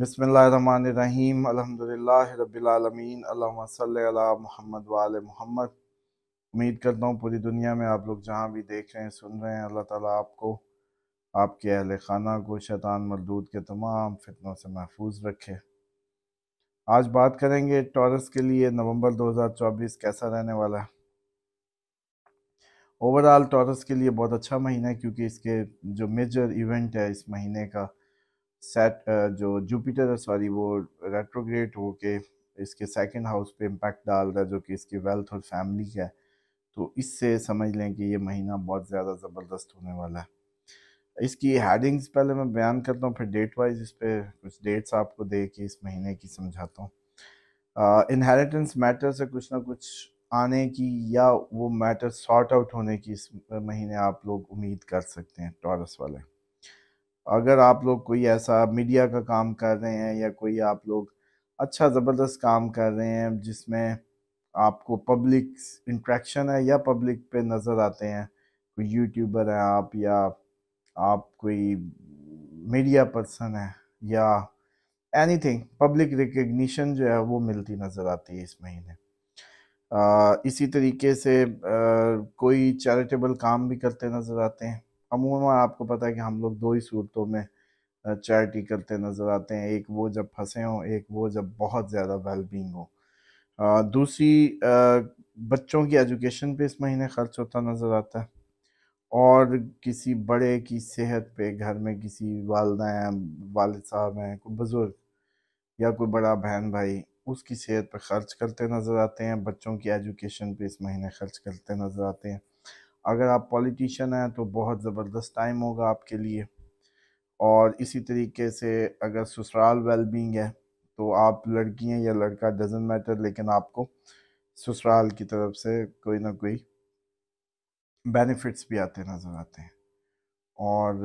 बसमीम अलहमदिल्लाबीआलमीन अल्ला महमद वाल महमद उम्मीद करता हूँ पूरी दुनिया में आप लोग जहाँ भी देख रहे हैं सुन रहे हैं अल्लाह ताला आपको आपके अहल खाना को शैतान मरदूद के तमाम फितनों से महफूज रखे आज बात करेंगे टॉरस के लिए नवंबर 2024 कैसा रहने वाला है ओवरऑल टॉरस के लिए बहुत अच्छा महीना है क्योंकि इसके जो मेजर इवेंट है इस महीने का सेट uh, जो जुपिटर है सॉरी वो हो के इसके सेकंड हाउस पे इम्पैक्ट डाल रहा है जो कि इसकी वेल्थ और फैमिली का है तो इससे समझ लें कि ये महीना बहुत ज़्यादा ज़बरदस्त होने वाला है इसकी हेडिंग्स पहले मैं बयान करता हूँ फिर डेट वाइज इस पर कुछ डेट्स आपको दे के इस महीने की समझाता हूँ इनहेरिटेंस मैटर से कुछ ना कुछ आने की या वो मैटर सॉर्ट आउट होने की इस महीने आप लोग उम्मीद कर सकते हैं टॉरस वाले अगर आप लोग कोई ऐसा मीडिया का काम कर रहे हैं या कोई आप लोग अच्छा ज़बरदस्त काम कर रहे हैं जिसमें आपको पब्लिक इंट्रैक्शन है या पब्लिक पे नज़र आते हैं कोई यूट्यूबर हैं आप या आप कोई मीडिया पर्सन है या एनीथिंग पब्लिक रिकग्निशन जो है वो मिलती नज़र आती है इस महीने आ, इसी तरीके से आ, कोई चैरिटेबल काम भी करते नज़र आते हैं अमूमा आपको पता है कि हम लोग दो ही सूरतों में चैरिटी करते नज़र आते हैं एक वो जब फंसे हों एक वो जब बहुत ज़्यादा वेलबींग हो दूसरी बच्चों की एजुकेशन पे इस महीने ख़र्च होता नज़र आता है और किसी बड़े की सेहत पे घर में किसी वालदा हैं वालद साहब हैं कोई बुज़ुर्ग या कोई बड़ा बहन भाई उसकी सेहत पर ख़र्च करते नज़र आते हैं बच्चों की एजुकेशन पे इस महीने ख़र्च करते नज़र आते हैं अगर आप पॉलिटिशियन हैं तो बहुत ज़बरदस्त टाइम होगा आपके लिए और इसी तरीके से अगर ससुराल वेलबींग है तो आप लड़की हैं या लड़का डजेंट मैटर लेकिन आपको ससुराल की तरफ से कोई ना कोई बेनिफिट्स भी आते नज़र आते हैं और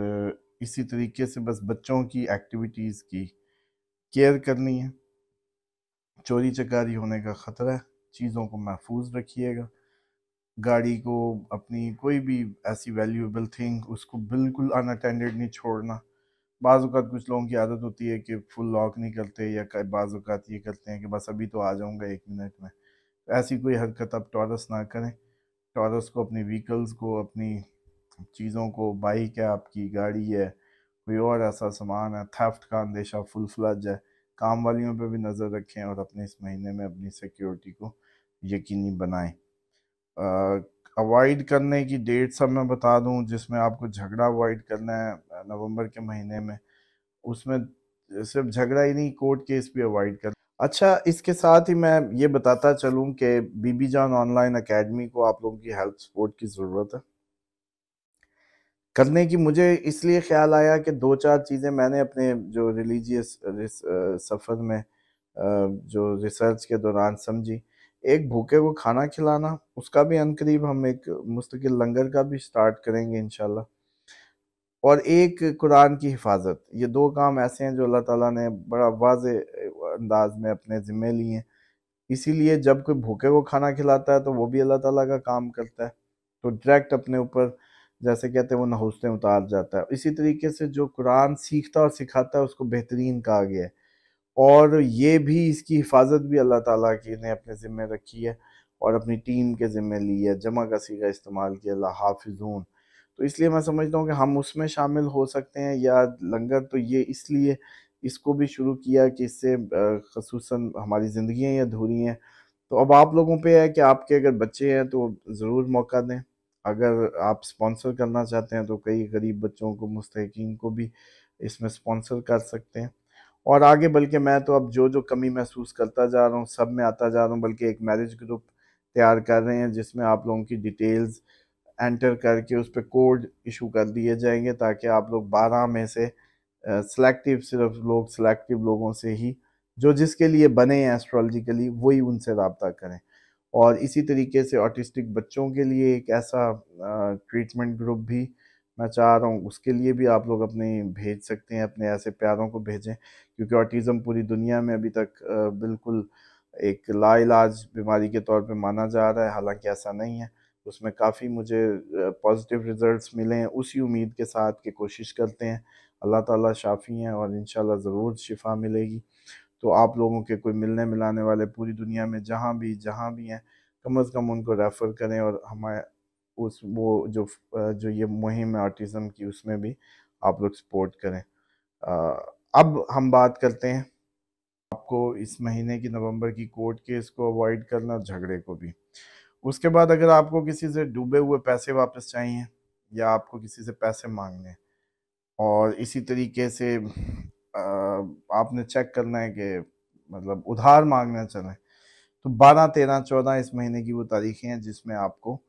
इसी तरीके से बस बच्चों की एक्टिविटीज़ की केयर करनी है चोरी चकारी होने का ख़तरा है चीज़ों को महफूज रखिएगा गाड़ी को अपनी कोई भी ऐसी वैल्यूएबल थिंग उसको बिल्कुल अनअटेंडेड नहीं छोड़ना बाज़ात कुछ लोगों की आदत होती है कि फुल लॉक नहीं करते या बाज़ात ये करते हैं कि बस अभी तो आ जाऊँगा एक मिनट में ऐसी कोई हरकत आप टॉरस ना करें टॉरस को अपनी व्हीकल्स को अपनी चीज़ों को बाइक है आपकी गाड़ी है कोई और ऐसा सामान है थेफ्ट का अंदेशा फुल फ्लज है काम वालियों पर भी नज़र रखें और अपने इस महीने में अपनी सिक्योरिटी को यकीनी बनाएं अवॉइड करने की डेट सब मैं बता दूं जिसमें आपको झगड़ा अवॉइड करना है नवंबर के महीने में उसमें सिर्फ झगड़ा ही नहीं कोर्ट केस भी अवॉइड कर अच्छा इसके साथ ही मैं ये बताता चलूं कि बीबी जान ऑनलाइन एकेडमी को आप लोगों की हेल्प सपोर्ट की ज़रूरत है करने की मुझे इसलिए ख्याल आया कि दो चार चीज़ें मैंने अपने जो रिलीजियस सफ़र में जो रिसर्च के दौरान समझी एक भूखे को खाना खिलाना उसका भी अनकरीब हम एक मुस्तकिल लंगर का भी स्टार्ट करेंगे इन और एक कुरान की हिफाजत ये दो काम ऐसे हैं जो अल्लाह ताला ने बड़ा वाज अंदाज में अपने ज़िम्मे लिए हैं इसीलिए जब कोई भूखे को खाना खिलाता है तो वो भी अल्लाह ताला का काम करता है तो डायरेक्ट अपने ऊपर जैसे कहते हैं वो नहुसते उतार जाता है इसी तरीके से जो कुरान सीखता और सिखाता है उसको बेहतरीन कहा गया है और ये भी इसकी हिफाजत भी अल्लाह ताला की ने अपने ज़िम्मे रखी है और अपनी टीम के ज़िम्मे ली है जमा कसी का इस्तेमाल किया ला हाफिजून तो इसलिए मैं समझता हूँ कि हम उसमें शामिल हो सकते हैं या लंगर तो ये इसलिए इसको भी शुरू किया कि इससे खसूस हमारी ज़िंदगी या अधूरी हैं तो अब आप लोगों पर है कि आपके अगर बच्चे हैं तो ज़रूर मौका दें अगर आप स्पॉन्सर करना चाहते हैं तो कई गरीब बच्चों को मुस्तकिन को भी इसमें स्पॉन्सर कर सकते हैं और आगे बल्कि मैं तो अब जो जो कमी महसूस करता जा रहा हूँ सब में आता जा रहा हूँ बल्कि एक मैरिज ग्रुप तैयार कर रहे हैं जिसमें आप लोगों की डिटेल्स एंटर करके उस पर कोड इशू कर दिए जाएंगे ताकि आप लोग बारह में से सेलेक्टिव सिर्फ लोग सेलेक्टिव लोगों से ही जो जिसके लिए बने हैं एस्ट्रोलॉजिकली वही उनसे रबता करें और इसी तरीके से ऑटिस्टिक बच्चों के लिए एक ऐसा ट्रीटमेंट ग्रुप भी मैं चाह रहा हूँ उसके लिए भी आप लोग अपने भेज सकते हैं अपने ऐसे प्यारों को भेजें क्योंकि ऑटिज़म पूरी दुनिया में अभी तक बिल्कुल एक लाइलाज बीमारी के तौर पे माना जा रहा है हालांकि ऐसा नहीं है उसमें काफ़ी मुझे पॉजिटिव रिजल्ट्स मिले हैं उसी उम्मीद के साथ के कोशिश करते हैं अल्लाह ताला शाफ़ी हैं और इन ज़रूर शिफा मिलेगी तो आप लोगों के कोई मिलने मिलाने वाले पूरी दुनिया में जहाँ भी जहाँ भी हैं कम अज़ कम उनको रेफ़र करें और हमारे उस वो जो जो ये मुहिम है आर्टिज़म की उसमें भी आप लोग सपोर्ट करें अब हम बात करते हैं आपको इस महीने की नवंबर की कोर्ट केस को अवॉइड करना और झगड़े को भी उसके बाद अगर आपको किसी से डूबे हुए पैसे वापस चाहिए या आपको किसी से पैसे मांगने और इसी तरीके से आपने चेक करना है कि मतलब उधार मांगना चलें तो बारह तेरह चौदह इस महीने की वो तारीखें हैं जिसमें आपको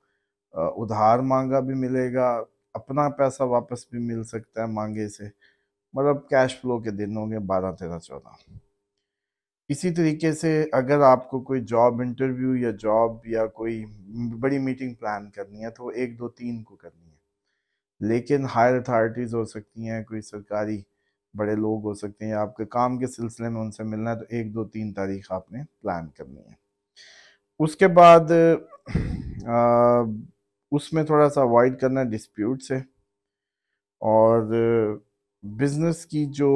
उधार मांगा भी मिलेगा अपना पैसा वापस भी मिल सकता है मांगे से मतलब कैश फ्लो के दिन होंगे बारह तेरह चौदह इसी तरीके से अगर आपको कोई जॉब इंटरव्यू या जॉब या कोई बड़ी मीटिंग प्लान करनी है तो एक दो तीन को करनी है लेकिन हायर अथॉरिटीज़ हो सकती हैं कोई सरकारी बड़े लोग हो सकते हैं या आपके काम के सिलसिले में उनसे मिलना है तो एक दो तीन तारीख आपने प्लान करनी है उसके बाद आ, उसमें थोड़ा सा अवॉइड करना है डिस्प्यूट से और बिज़नेस की जो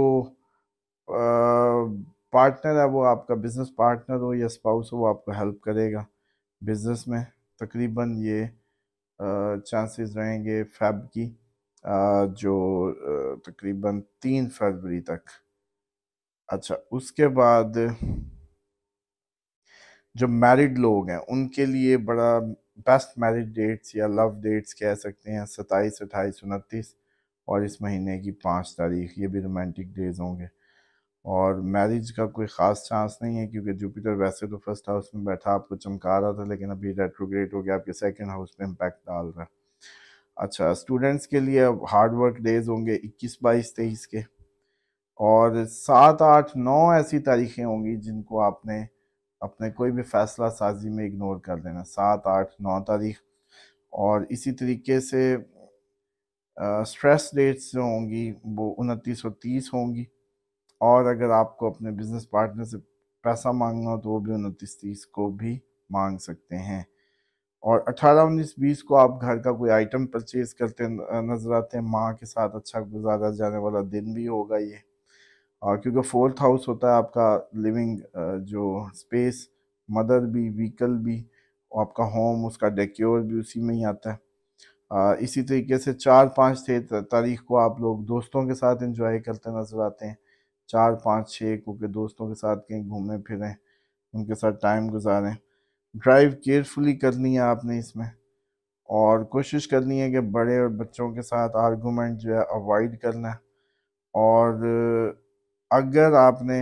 पार्टनर है वो आपका बिज़नेस पार्टनर हो या स्पाउस हो वो आपको हेल्प करेगा बिज़नेस में तकरीबन ये चांसेस रहेंगे फैब की जो तकरीबन तीन फरवरी तक अच्छा उसके बाद जो मैरिड लोग हैं उनके लिए बड़ा बेस्ट मैरिज डेट्स या लव डेट्स कह सकते हैं सत्ताईस अट्ठाईस उनतीस और इस महीने की पाँच तारीख ये भी रोमांटिक डेज होंगे और मैरिज का कोई ख़ास चांस नहीं है क्योंकि जुपिटर वैसे तो फर्स्ट हाउस में बैठा आपको चमका रहा था लेकिन अभी रेट्रोग्रेड हो गया आपके सेकंड हाउस पे इम्पैक्ट डाल रहा है अच्छा स्टूडेंट्स के लिए अब हार्ड वर्क डेज होंगे 21 बाईस तेईस के और सात आठ नौ ऐसी तारीखें होंगी जिनको आपने अपने कोई भी फैसला साजी में इग्नोर कर देना सात आठ नौ तारीख और इसी तरीके से स्ट्रेस डेट्स जो होंगी वो उनतीस और तीस होंगी और अगर आपको अपने बिजनेस पार्टनर से पैसा मांगना हो तो वो भी उनतीस तीस को भी मांग सकते हैं और अठारह उन्नीस बीस को आप घर का कोई आइटम परचेज करते नज़र आते हैं माँ के साथ अच्छा गुजारा जाने वाला दिन भी होगा ये और क्योंकि फोर्थ हाउस होता है आपका लिविंग जो स्पेस मदर भी व्हीकल भी और आपका होम उसका डेक्योर भी उसी में ही आता है इसी तरीके से चार पाँच छः तारीख को आप लोग दोस्तों के साथ इंजॉय करते नजर आते हैं चार पाँच छः को के दोस्तों के साथ कहीं घूमें फिरें उनके साथ टाइम गुजारें ड्राइव केयरफुली करनी है आपने इसमें और कोशिश करनी है कि बड़े और बच्चों के साथ आर्गूमेंट जो है अवॉइड करना है और अगर आपने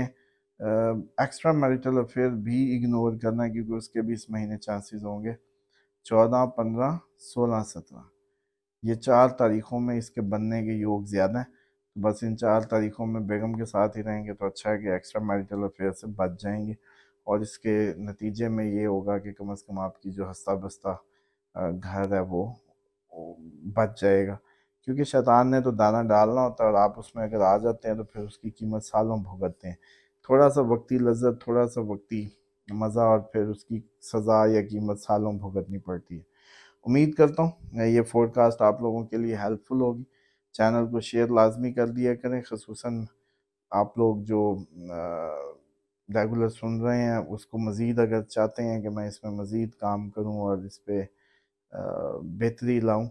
एक्स्ट्रा मैरिटल अफेयर भी इग्नोर करना है क्योंकि उसके भी इस महीने चांसेस होंगे चौदह पंद्रह सोलह सत्रह ये चार तारीखों में इसके बनने के योग ज़्यादा हैं तो बस इन चार तारीखों में बेगम के साथ ही रहेंगे तो अच्छा है कि एक्स्ट्रा मैरिटल अफेयर से बच जाएंगे और इसके नतीजे में ये होगा कि कम अज़ कम आपकी जो हस्ता बस्ता घर है वो बच जाएगा क्योंकि शैतान ने तो दाना डालना होता है और आप उसमें अगर आ जाते हैं तो फिर उसकी कीमत सालों भुगतते हैं थोड़ा सा वक्ती लज्जत थोड़ा सा वक्ती मज़ा और फिर उसकी सज़ा या कीमत सालों भुगतनी पड़ती है उम्मीद करता हूँ ये फोडकास्ट आप लोगों के लिए हेल्पफुल होगी चैनल को शेयर लाजमी कर दिया करें खसूस आप लोग जो रेगुलर सुन रहे हैं उसको मज़ीद अगर चाहते हैं कि मैं इसमें मज़ीद काम करूँ और इस पर बेहतरी लाऊँ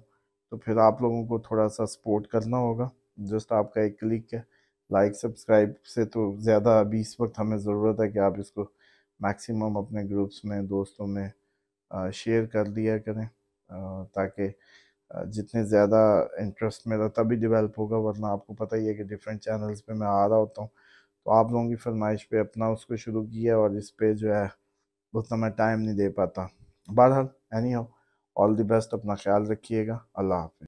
तो फिर आप लोगों को थोड़ा सा सपोर्ट करना होगा जस्ट आपका एक क्लिक है लाइक सब्सक्राइब से तो ज़्यादा अभी इस वक्त हमें ज़रूरत है कि आप इसको मैक्सिमम अपने ग्रुप्स में दोस्तों में शेयर कर दिया करें ताकि जितने ज़्यादा इंटरेस्ट मेरा तभी डेवलप होगा वरना आपको पता ही है कि डिफरेंट चैनल्स पे मैं आ रहा होता हूँ तो आप लोगों की फरमाइश पे अपना उसको शुरू किया और इस पे जो है उतना मैं टाइम नहीं दे पाता बहरहाल एनी हो ऑल द बेस्ट अपना ख्याल रखिएगा अल्लाह हाफि